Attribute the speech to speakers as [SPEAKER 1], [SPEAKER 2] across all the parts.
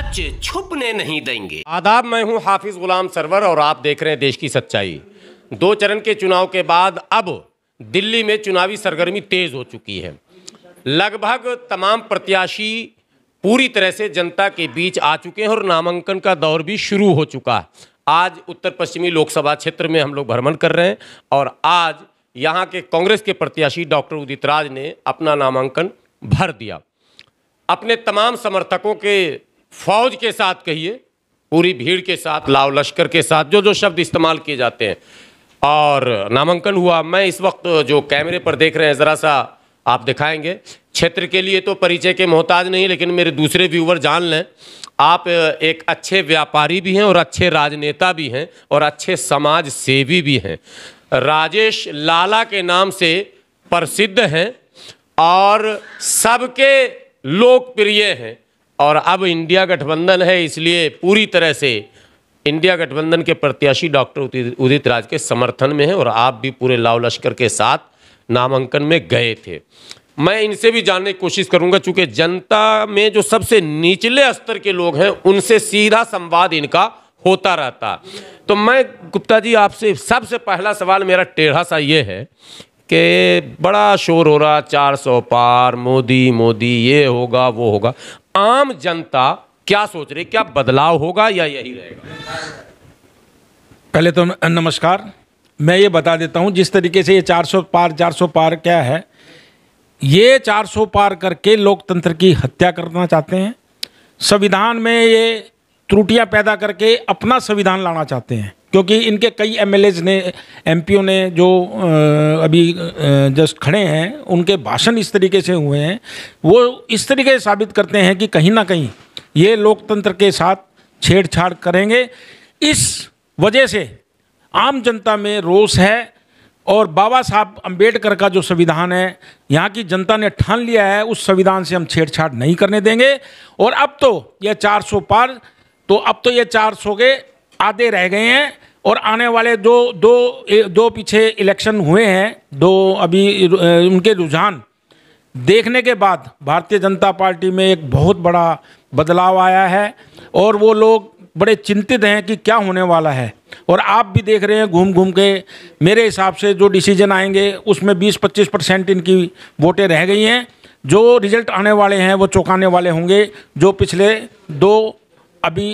[SPEAKER 1] सच छुपने नहीं देंगे आदाब मैं हूं हाफिज गुलाम सरवर और आप देख रहे हैं देश की सच्चाई दो चरण के चुनाव के बाद अब दिल्ली में चुनावी सरगर्मी तेज हो चुकी है लगभग तमाम प्रत्याशी पूरी तरह से जनता के बीच आ चुके हैं और नामांकन का दौर भी शुरू हो चुका है आज उत्तर पश्चिमी लोकसभा क्षेत्र में हम लोग भ्रमण कर रहे हैं और आज यहाँ के कांग्रेस के प्रत्याशी डॉक्टर उदित राज ने अपना नामांकन भर दिया अपने तमाम समर्थकों के फौज के साथ कहिए पूरी भीड़ के साथ लाव लश्कर के साथ जो जो शब्द इस्तेमाल किए जाते हैं और नामांकन हुआ मैं इस वक्त जो कैमरे पर देख रहे हैं ज़रा सा आप दिखाएंगे क्षेत्र के लिए तो परिचय के मोहताज नहीं लेकिन मेरे दूसरे व्यूवर जान लें आप एक अच्छे व्यापारी भी हैं और अच्छे राजनेता भी हैं और अच्छे समाज सेवी भी हैं राजेश लाला के नाम से प्रसिद्ध हैं और सबके लोकप्रिय हैं और अब इंडिया गठबंधन है इसलिए पूरी तरह से इंडिया गठबंधन के प्रत्याशी डॉक्टर उदित राज के समर्थन में हैं और आप भी पूरे लाव लश्कर के साथ नामांकन में गए थे मैं इनसे भी जानने की कोशिश करूंगा चूँकि जनता में जो सबसे निचले स्तर के लोग हैं उनसे सीधा संवाद इनका होता रहता तो मैं गुप्ता जी आपसे सबसे पहला सवाल मेरा टेढ़ा सा ये है कि बड़ा शोर हो रहा चार सौ पार मोदी मोदी ये होगा वो होगा आम जनता क्या सोच रही क्या बदलाव होगा या यही रहेगा
[SPEAKER 2] पहले तो नमस्कार मैं ये बता देता हूँ जिस तरीके से ये चार सौ पार चार सौ पार क्या है ये चार सौ पार करके लोकतंत्र की हत्या करना चाहते हैं संविधान में ये त्रुटियां पैदा करके अपना संविधान लाना चाहते हैं क्योंकि इनके कई एम ने एम ने जो अभी जस्ट खड़े हैं उनके भाषण इस तरीके से हुए हैं वो इस तरीके से साबित करते हैं कि कहीं ना कहीं ये लोकतंत्र के साथ छेड़छाड़ करेंगे इस वजह से आम जनता में रोष है और बाबा साहब अंबेडकर का जो संविधान है यहाँ की जनता ने ठान लिया है उस संविधान से हम छेड़छाड़ नहीं करने देंगे और अब तो यह 400 पार तो अब तो ये 400 के आधे रह गए हैं और आने वाले दो दो दो पीछे इलेक्शन हुए हैं दो अभी उनके रुझान देखने के बाद भारतीय जनता पार्टी में एक बहुत बड़ा बदलाव आया है और वो लोग बड़े चिंतित हैं कि क्या होने वाला है और आप भी देख रहे हैं घूम घूम के मेरे हिसाब से जो डिसीजन आएंगे उसमें 20-25 परसेंट इनकी वोटें रह गई हैं जो रिजल्ट आने वाले हैं वो चौंकाने वाले होंगे जो पिछले दो अभी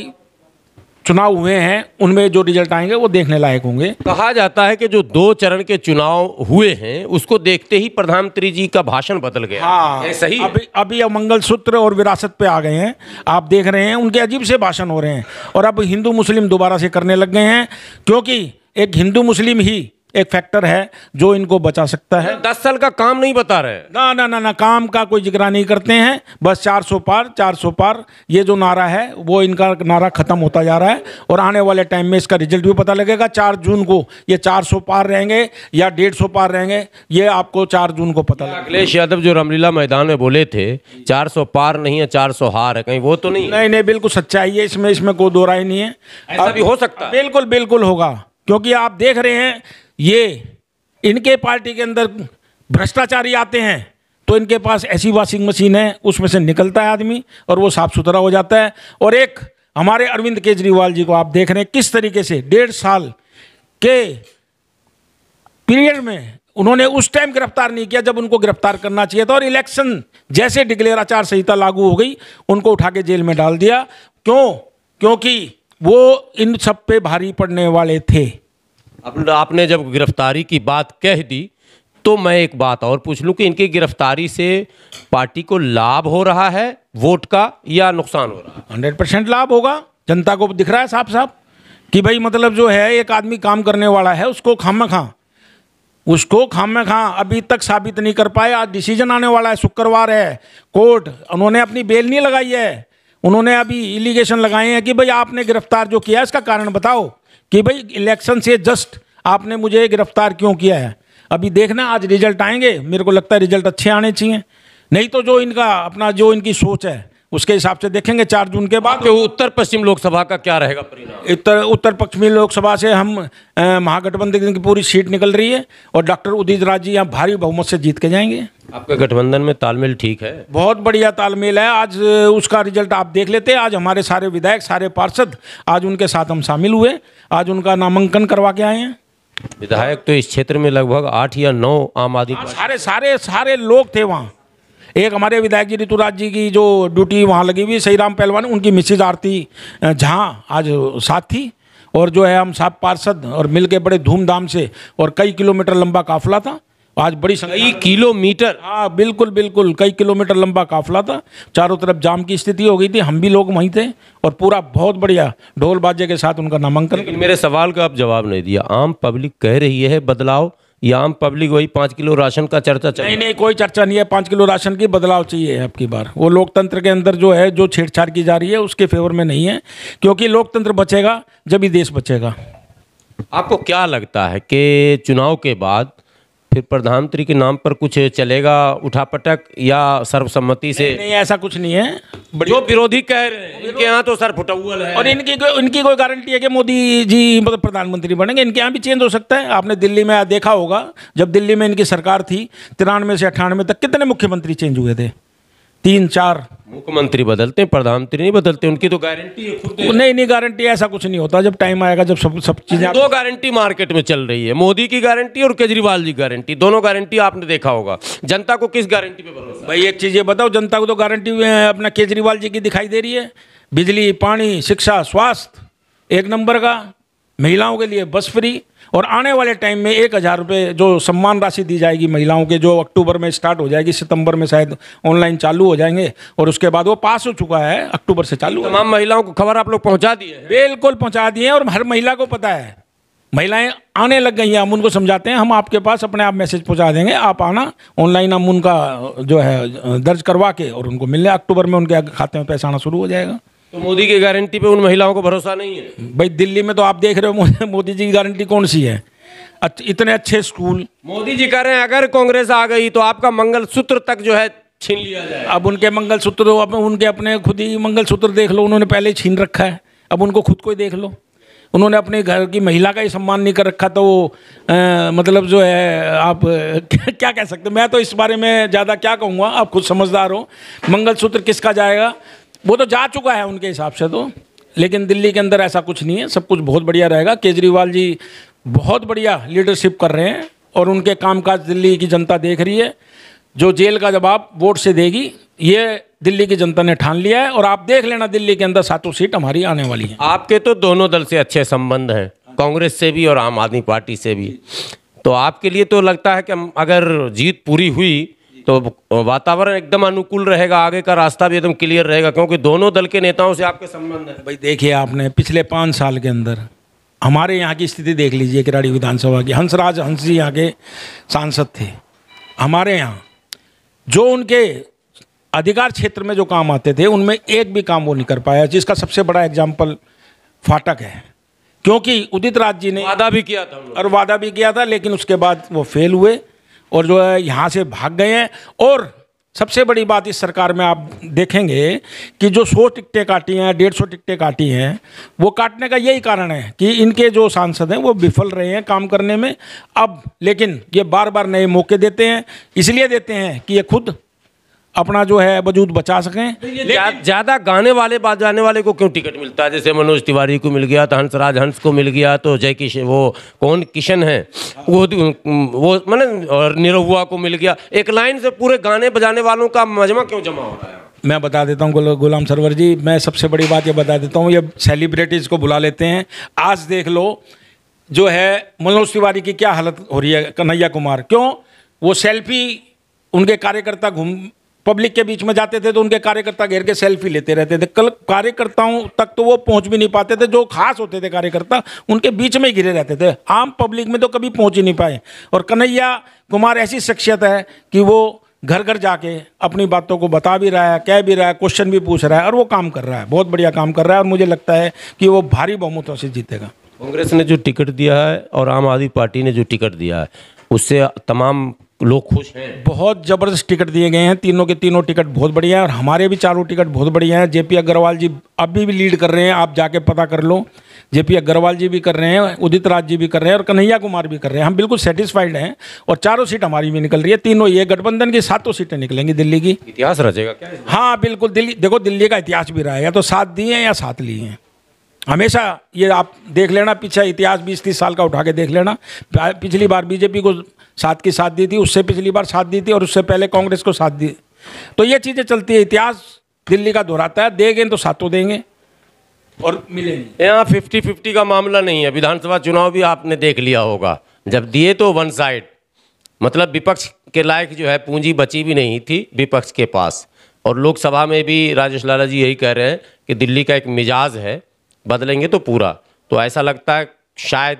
[SPEAKER 2] चुनाव हुए हैं उनमें जो रिजल्ट आएंगे वो देखने लायक होंगे कहा जाता है कि जो दो चरण के चुनाव हुए हैं उसको देखते
[SPEAKER 1] ही प्रधानमंत्री जी का भाषण बदल गया हाँ सही अभी
[SPEAKER 2] अभी अब मंगलसूत्र और विरासत पे आ गए हैं आप देख रहे हैं उनके अजीब से भाषण हो रहे हैं और अब हिंदू मुस्लिम दोबारा से करने लग गए हैं क्योंकि एक हिंदू मुस्लिम ही एक फैक्टर है जो इनको बचा सकता है दस साल का काम नहीं बता रहे ना ना ना ना काम का कोई जिक्र नहीं करते हैं बस चार सौ पार चार सौ पार ये जो नारा है वो इनका नारा ख़त्म होता जा रहा है और आने वाले टाइम में इसका रिजल्ट भी पता लगेगा चार जून को ये चार सौ पार रहेंगे या डेढ़ सौ पार रहेंगे ये आपको चार जून को पता लगेगा अखिलेश
[SPEAKER 1] यादव जो रामलीला मैदान में बोले थे चार सौ पार नहीं है चार सौ हार है कहीं वो तो नहीं
[SPEAKER 2] नहीं नहीं बिल्कुल सच्चाई है इसमें इसमें कोई दो राय नहीं है ऐसा भी हो सकता है बिल्कुल बिल्कुल होगा क्योंकि आप देख रहे हैं ये इनके पार्टी के अंदर भ्रष्टाचारी आते हैं तो इनके पास ऐसी वॉशिंग मशीन है उसमें से निकलता है आदमी और वो साफ़ सुथरा हो जाता है और एक हमारे अरविंद केजरीवाल जी को आप देख रहे हैं किस तरीके से डेढ़ साल के पीरियड में उन्होंने उस टाइम गिरफ्तार नहीं किया जब उनको गिरफ्तार करना चाहिए था और इलेक्शन जैसे डिक्लेयर आचार संहिता लागू हो गई उनको उठा के जेल में डाल दिया क्यों क्योंकि वो इन सब पे भारी पड़ने वाले थे अब
[SPEAKER 1] आपने जब गिरफ्तारी की बात कह दी तो मैं एक बात और पूछ लूं कि इनकी गिरफ्तारी से पार्टी को लाभ हो रहा है वोट का
[SPEAKER 2] या नुकसान हो रहा है हंड्रेड परसेंट लाभ होगा जनता को दिख रहा है साफ साफ कि भाई मतलब जो है एक आदमी काम करने वाला है उसको खाम खां उसको खाम खां अभी तक साबित नहीं कर पाए आज डिसीजन आने वाला है शुक्रवार है कोर्ट उन्होंने अपनी बेल नहीं लगाई है उन्होंने अभी इलीगेशन लगाए हैं कि भाई आपने गिरफ्तार जो किया इसका कारण बताओ कि भाई इलेक्शन से जस्ट आपने मुझे गिरफ्तार क्यों किया है अभी देखना आज रिजल्ट आएंगे मेरे को लगता है रिजल्ट अच्छे आने चाहिए नहीं तो जो इनका अपना जो इनकी सोच है उसके हिसाब से देखेंगे चार जून के बाद उत्तर पश्चिम लोकसभा का क्या रहेगा उत्तर उत्तर पश्चिमी लोकसभा से हम महागठबंधन की पूरी सीट निकल रही है और डॉक्टर उदित राज जी यहाँ भारी बहुमत से जीत के जाएंगे
[SPEAKER 1] आपका गठबंधन में तालमेल ठीक है
[SPEAKER 2] बहुत बढ़िया तालमेल है आज उसका रिजल्ट आप देख लेते हैं आज हमारे सारे विधायक सारे पार्षद आज उनके साथ हम शामिल हुए आज उनका नामांकन करवा के आए हैं
[SPEAKER 1] विधायक तो इस क्षेत्र में लगभग आठ या नौ आम आदमी सारे
[SPEAKER 2] सारे सारे लोग थे वहाँ एक हमारे विधायक जी ऋतुराज जी की जो ड्यूटी वहाँ लगी हुई सही राम पहलवान उनकी मिसिज आरती झा आज साथ थी और जो है हम साहब पार्षद और मिल के बड़े धूमधाम से और कई किलोमीटर लंबा काफिला था आज बड़ी कई किलोमीटर हाँ बिल्कुल बिल्कुल कई किलोमीटर लंबा काफिला था चारों तरफ जाम की स्थिति हो गई थी हम भी लोग वहीं थे और पूरा बहुत बढ़िया ढोल बाजे के साथ उनका नामांकन मेरे सवाल
[SPEAKER 1] का आप जवाब नहीं दिया आम पब्लिक कह रही है बदलाव या आम पब्लिक वही पाँच किलो राशन का चर्चा
[SPEAKER 2] चाहिए नहीं नहीं कोई चर्चा नहीं है पाँच किलो राशन की बदलाव चाहिए आपकी बार वो लोकतंत्र के अंदर जो है जो छेड़छाड़ की जा रही है उसके फेवर में नहीं है क्योंकि लोकतंत्र बचेगा जब ही देश बचेगा
[SPEAKER 1] आपको क्या लगता है कि चुनाव के बाद फिर प्रधानमंत्री के नाम पर कुछ चलेगा उठापटक या सर्वसम्मति से नहीं,
[SPEAKER 2] नहीं ऐसा कुछ नहीं है जो विरोधी कह रहे हैं इनके यहाँ तो सर हुआ है और इनकी को, इनकी कोई गारंटी है कि मोदी जी मतलब प्रधानमंत्री बनेंगे इनके यहाँ भी चेंज हो सकता है आपने दिल्ली में देखा होगा जब दिल्ली में इनकी सरकार थी तिरानवे से अट्ठानवे तक कितने मुख्यमंत्री चेंज हुए थे तीन चार
[SPEAKER 1] मुख्यमंत्री बदलते हैं प्रधानमंत्री नहीं बदलते उनकी तो गारंटी
[SPEAKER 2] है खुद नहीं नहीं गारंटी ऐसा कुछ नहीं होता जब टाइम आएगा जब सब सब चीजें दो
[SPEAKER 1] गारंटी मार्केट में चल रही है मोदी की गारंटी और केजरीवाल जी गारंटी दोनों गारंटी आपने देखा
[SPEAKER 2] होगा जनता को किस गारंटी पे भरोसा भाई एक चीज़ ये बताओ जनता को तो गारंटी अपना केजरीवाल जी की दिखाई दे रही है बिजली पानी शिक्षा स्वास्थ्य एक नंबर का महिलाओं के लिए बस फ्री और आने वाले टाइम में एक हज़ार रुपये जो सम्मान राशि दी जाएगी महिलाओं के जो अक्टूबर में स्टार्ट हो जाएगी सितंबर में शायद ऑनलाइन चालू हो जाएंगे और उसके बाद वो पास हो चुका है अक्टूबर से चालू तमाम महिलाओं को खबर आप लोग पहुँचा दिए बिल्कुल पहुँचा दिए और हर महिला को पता है महिलाएं आने लग गई हैं हम उनको समझाते हैं हम आपके पास अपने आप मैसेज पहुंचा देंगे आप आना ऑनलाइन हम उनका जो है दर्ज करवा के और उनको मिलने अक्टूबर में उनके खाते में पैसा आना शुरू हो जाएगा तो मोदी की गारंटी पे उन महिलाओं को भरोसा नहीं है भाई दिल्ली में तो आप देख रहे हो मोदी जी की गारंटी कौन सी है इतने अच्छे स्कूल मोदी जी कह रहे हैं अगर कांग्रेस आ गई तो आपका मंगल सूत्र तक जो है छीन लिया जाए अब उनके मंगल अब उनके अपने खुद ही मंगल सूत्र देख लो उन्होंने पहले छीन रखा है अब उनको खुद को ही देख लो उन्होंने अपने घर की महिला का ही सम्मान नहीं कर रखा तो आ, मतलब जो है आप क्या कह सकते मैं तो इस बारे में ज़्यादा क्या कहूँगा आप खुद समझदार हो मंगलसूत्र किसका जाएगा वो तो जा चुका है उनके हिसाब से तो लेकिन दिल्ली के अंदर ऐसा कुछ नहीं है सब कुछ बहुत बढ़िया रहेगा केजरीवाल जी बहुत बढ़िया लीडरशिप कर रहे हैं और उनके कामकाज दिल्ली की जनता देख रही है जो जेल का जवाब वोट से देगी ये दिल्ली की जनता ने ठान लिया है और आप देख लेना दिल्ली के अंदर सातों सीट हमारी आने वाली है
[SPEAKER 1] आपके तो दोनों दल से अच्छे संबंध हैं कांग्रेस से भी और आम आदमी पार्टी से भी तो आपके लिए तो लगता है कि अगर जीत पूरी हुई तो वातावरण एकदम अनुकूल रहेगा आगे का रास्ता भी एकदम क्लियर रहेगा क्योंकि दोनों दल के नेताओं से आपके संबंध है भाई
[SPEAKER 2] देखिए आपने पिछले पाँच साल के अंदर हमारे यहाँ की स्थिति देख लीजिए किराड़ी विधानसभा की हंसराज हंस जी यहाँ के सांसद थे हमारे यहाँ जो उनके अधिकार क्षेत्र में जो काम आते थे उनमें एक भी काम वो नहीं कर पाया जिसका सबसे बड़ा एग्जाम्पल फाटक है क्योंकि उदित राज जी ने वादा भी किया था और वादा भी किया था लेकिन उसके बाद वो फेल हुए और जो है यहाँ से भाग गए हैं और सबसे बड़ी बात इस सरकार में आप देखेंगे कि जो सौ टिकटें काटी हैं डेढ़ सौ टिकटें काटी हैं वो काटने का यही कारण है कि इनके जो सांसद हैं वो विफल रहे हैं काम करने में अब लेकिन ये बार बार नए मौके देते हैं इसलिए देते हैं कि ये खुद अपना जो है वजूद बचा सकें तो
[SPEAKER 1] ज़्यादा जा, गाने वाले बजाने वाले को क्यों टिकट मिलता है जैसे मनोज तिवारी को मिल गया तो हंसराज हंस को मिल गया तो जय किशन वो कौन किशन है वो वो मैंने और निरहुआ को मिल गया एक लाइन से पूरे गाने बजाने वालों का मजमा क्यों जमा हो रहा है
[SPEAKER 2] मैं बता देता हूँ गुलाम सरवर जी मैं सबसे बड़ी बात ये बता देता हूँ ये सेलिब्रिटीज़ को बुला लेते हैं आज देख लो जो है मनोज तिवारी की क्या हालत हो रही है कन्हैया कुमार क्यों वो सेल्फी उनके कार्यकर्ता घूम पब्लिक के बीच में जाते थे तो उनके कार्यकर्ता घेर के सेल्फी लेते रहते थे कल कार्यकर्ताओं तक तो वो पहुंच भी नहीं पाते थे जो खास होते थे कार्यकर्ता उनके बीच में ही घिरे रहते थे आम पब्लिक में तो कभी पहुंच ही नहीं पाए और कन्हैया कुमार ऐसी शख्सियत है कि वो घर घर जाके अपनी बातों को बता भी रहा है कह भी रहा है क्वेश्चन भी पूछ रहा है और वो काम कर रहा है बहुत बढ़िया काम कर रहा है और मुझे लगता है कि वो भारी बहुमतों से जीतेगा कांग्रेस ने जो टिकट दिया है और आम आदमी पार्टी ने जो टिकट दिया है उससे तमाम लोग खुश हैं बहुत ज़बरदस्त टिकट दिए गए हैं तीनों के तीनों टिकट बहुत बढ़िया हैं और हमारे भी चारों टिकट बहुत बढ़िया हैं जेपी अग्रवाल जी अभी भी लीड कर रहे हैं आप जाके पता कर लो जेपी अग्रवाल जी भी कर रहे हैं उदित राज जी भी कर रहे हैं और कन्हैया कुमार भी कर रहे हैं हम बिल्कुल सेटिस्फाइड हैं और चारों सीट हमारी भी निकल रही है तीनों ये गठबंधन की सातों सीटें निकलेंगी दिल्ली की इतिहास रचेगा हाँ बिल्कुल दिल्ली देखो दिल्ली का इतिहास भी रहेगा तो साथ दिए हैं या साथ लिए हैं हमेशा ये आप देख लेना पीछे इतिहास बीस तीस साल का उठा के देख लेना पिछली बार बीजेपी को साथ की साथ दी थी उससे पिछली बार साथ दी थी और उससे पहले कांग्रेस को साथ दी तो ये चीज़ें चलती है इतिहास दिल्ली का दोहराता है देंगे तो सातों देंगे और मिलेंगे यहाँ फिफ्टी फिफ्टी का मामला नहीं है विधानसभा
[SPEAKER 1] चुनाव भी आपने देख लिया होगा जब दिए तो वन साइड मतलब विपक्ष के लायक जो है पूंजी बची भी नहीं थी विपक्ष के पास और लोकसभा में भी राजेश लाला जी यही कह रहे हैं कि दिल्ली का एक मिजाज है बदलेंगे तो पूरा तो ऐसा लगता है शायद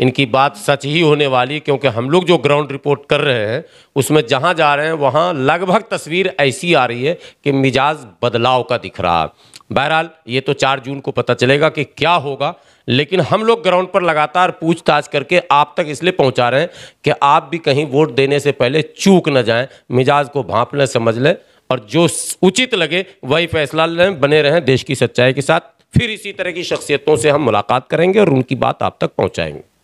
[SPEAKER 1] इनकी बात सच ही होने वाली क्योंकि हम लोग जो ग्राउंड रिपोर्ट कर रहे हैं उसमें जहाँ जा रहे हैं वहाँ लगभग तस्वीर ऐसी आ रही है कि मिजाज बदलाव का दिख रहा है बहरहाल ये तो चार जून को पता चलेगा कि क्या होगा लेकिन हम लोग ग्राउंड पर लगातार पूछताछ करके आप तक इसलिए पहुंचा रहे हैं कि आप भी कहीं वोट देने से पहले चूक न जाएं मिजाज को भाप लें समझ लें और जो उचित लगे वही फैसला लें बने रहें देश की सच्चाई के साथ फिर इसी तरह की शख्सियतों से हम मुलाकात करेंगे और उनकी बात आप तक पहुँचाएंगे